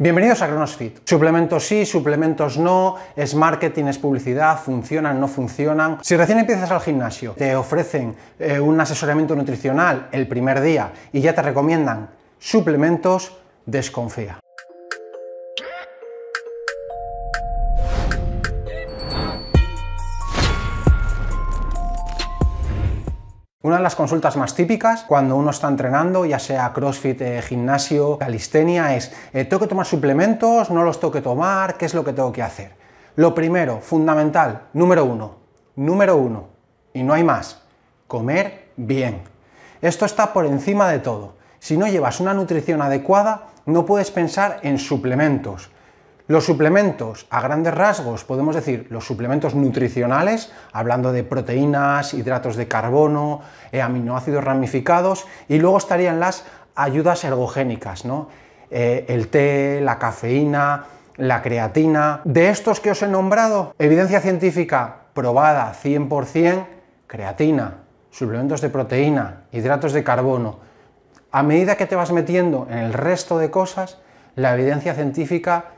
Bienvenidos a CronosFit. Suplementos sí, suplementos no, es marketing, es publicidad, funcionan, no funcionan. Si recién empiezas al gimnasio, te ofrecen eh, un asesoramiento nutricional el primer día y ya te recomiendan suplementos, desconfía. Una de las consultas más típicas cuando uno está entrenando, ya sea CrossFit, eh, gimnasio, calistenia, es eh, ¿tengo que tomar suplementos? ¿No los tengo que tomar? ¿Qué es lo que tengo que hacer? Lo primero, fundamental, número uno, número uno, y no hay más, comer bien. Esto está por encima de todo. Si no llevas una nutrición adecuada, no puedes pensar en suplementos. Los suplementos, a grandes rasgos, podemos decir los suplementos nutricionales, hablando de proteínas, hidratos de carbono, eh, aminoácidos ramificados, y luego estarían las ayudas ergogénicas, ¿no? Eh, el té, la cafeína, la creatina. De estos que os he nombrado, evidencia científica probada 100%, creatina, suplementos de proteína, hidratos de carbono. A medida que te vas metiendo en el resto de cosas, la evidencia científica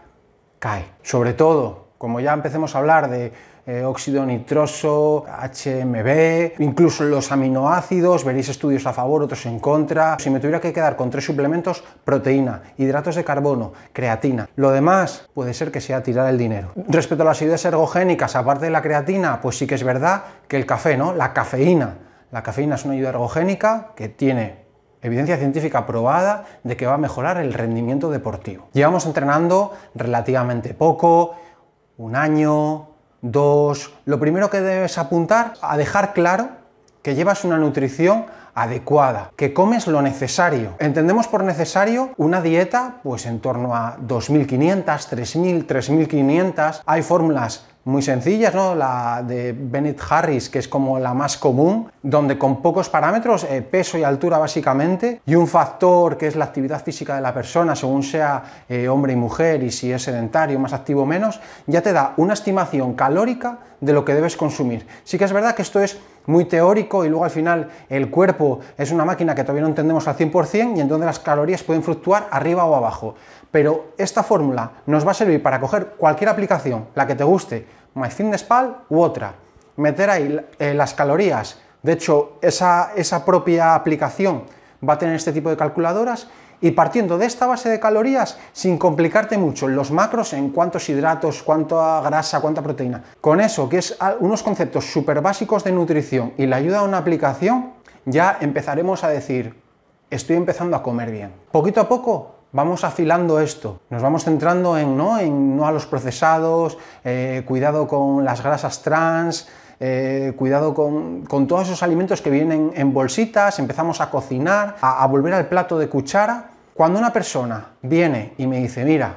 cae. Sobre todo, como ya empecemos a hablar de eh, óxido nitroso, HMB, incluso los aminoácidos, veréis estudios a favor, otros en contra. Si me tuviera que quedar con tres suplementos, proteína, hidratos de carbono, creatina. Lo demás puede ser que sea tirar el dinero. Respecto a las ideas ergogénicas, aparte de la creatina, pues sí que es verdad que el café, ¿no? La cafeína. La cafeína es una ayuda ergogénica que tiene evidencia científica probada de que va a mejorar el rendimiento deportivo. Llevamos entrenando relativamente poco, un año, dos. Lo primero que debes apuntar a dejar claro que llevas una nutrición adecuada, que comes lo necesario. Entendemos por necesario una dieta pues en torno a 2.500, 3.000, 3.500. Hay fórmulas muy sencillas, ¿no? La de Bennett Harris, que es como la más común, donde con pocos parámetros, eh, peso y altura básicamente, y un factor que es la actividad física de la persona, según sea eh, hombre y mujer, y si es sedentario, más activo o menos, ya te da una estimación calórica de lo que debes consumir. Sí que es verdad que esto es muy teórico y luego al final el cuerpo es una máquina que todavía no entendemos al 100% y entonces las calorías pueden fluctuar arriba o abajo. Pero esta fórmula nos va a servir para coger cualquier aplicación, la que te guste, MyFitnessPal u otra, meter ahí eh, las calorías. De hecho, esa, propia aplicación va a tener este tipo de calculadoras y partiendo de esta base de calorías, sin complicarte mucho, los macros en cuántos hidratos, cuánta grasa, cuánta proteína. Con eso, que es unos conceptos super básicos de nutrición y la ayuda a una aplicación, ya empezaremos a decir, estoy empezando a comer bien. Poquito a poco vamos afilando esto, nos vamos centrando en no, en, no a los procesados, eh, cuidado con las grasas trans, eh, cuidado con, con, todos esos alimentos que vienen en bolsitas, empezamos a cocinar, a, a volver al plato de cuchara. Cuando una persona viene y me dice, mira,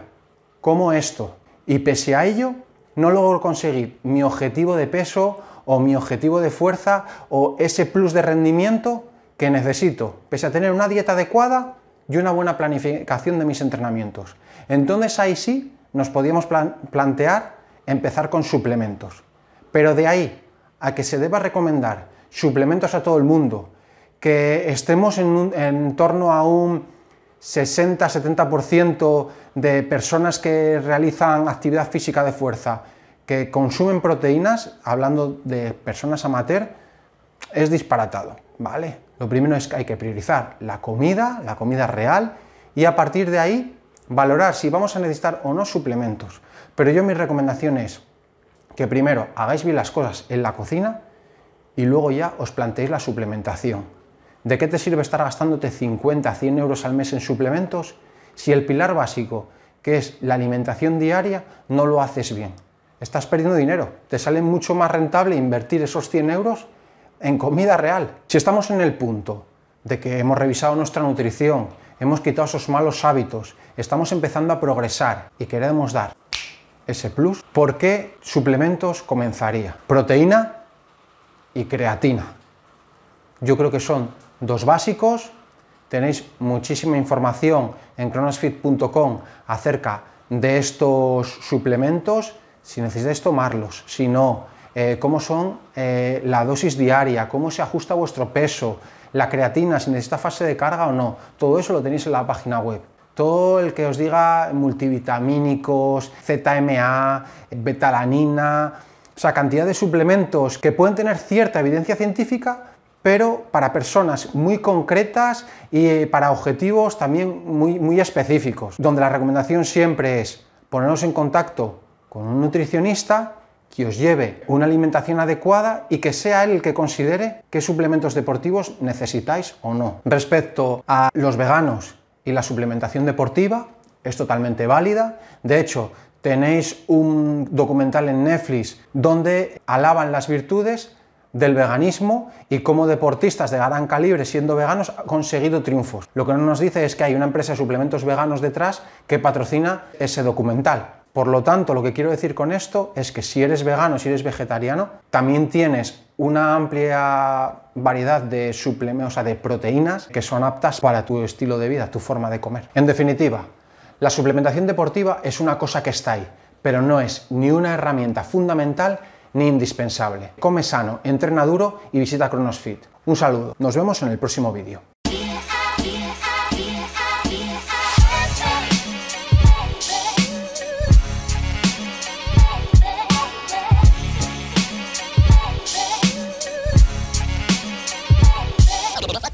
como esto, y pese a ello, no logro conseguir mi objetivo de peso o mi objetivo de fuerza o ese plus de rendimiento que necesito, pese a tener una dieta adecuada y una buena planificación de mis entrenamientos. Entonces ahí sí nos podíamos plantear empezar con suplementos. Pero de ahí a que se deba recomendar suplementos a todo el mundo, que estemos en, en torno a un 60-70% de personas que realizan actividad física de fuerza que consumen proteínas, hablando de personas amateur, es disparatado, ¿vale? Lo primero es que hay que priorizar la comida, la comida real, y a partir de ahí valorar si vamos a necesitar o no suplementos. Pero yo mi recomendación es que primero hagáis bien las cosas en la cocina y luego ya os planteéis la suplementación. ¿De qué te sirve estar gastándote 50, 100 euros al mes en suplementos si el pilar básico, que es la alimentación diaria, no lo haces bien? estás perdiendo dinero. Te sale mucho más rentable invertir esos 100 euros en comida real. Si estamos en el punto de que hemos revisado nuestra nutrición, hemos quitado esos malos hábitos, estamos empezando a progresar y queremos dar ese plus, ¿por qué suplementos comenzaría? Proteína y creatina. Yo creo que son dos básicos. Tenéis muchísima información en cronosfit.com acerca de estos suplementos si necesitáis tomarlos, si no, eh, cómo son eh, la dosis diaria, cómo se ajusta vuestro peso, la creatina, si necesita fase de carga o no, todo eso lo tenéis en la página web. Todo el que os diga multivitamínicos, ZMA, betalanina, o sea, cantidad de suplementos que pueden tener cierta evidencia científica, pero para personas muy concretas y eh, para objetivos también muy, muy específicos, donde la recomendación siempre es ponernos en contacto con un nutricionista que os lleve una alimentación adecuada y que sea él el que considere qué suplementos deportivos necesitáis o no. Respecto a los veganos y la suplementación deportiva, es totalmente válida. De hecho, tenéis un documental en Netflix donde alaban las virtudes del veganismo y cómo deportistas de gran calibre siendo veganos han conseguido triunfos. Lo que no nos dice es que hay una empresa de suplementos veganos detrás que patrocina ese documental. Por lo tanto, lo que quiero decir con esto es que si eres vegano, si eres vegetariano, también tienes una amplia variedad de suplementos, de proteínas que son aptas para tu estilo de vida, tu forma de comer. En definitiva, la suplementación deportiva es una cosa que está ahí, pero no es ni una herramienta fundamental ni indispensable. Come sano, entrena duro y visita CronosFit. Un saludo, nos vemos en el próximo vídeo.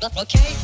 okay?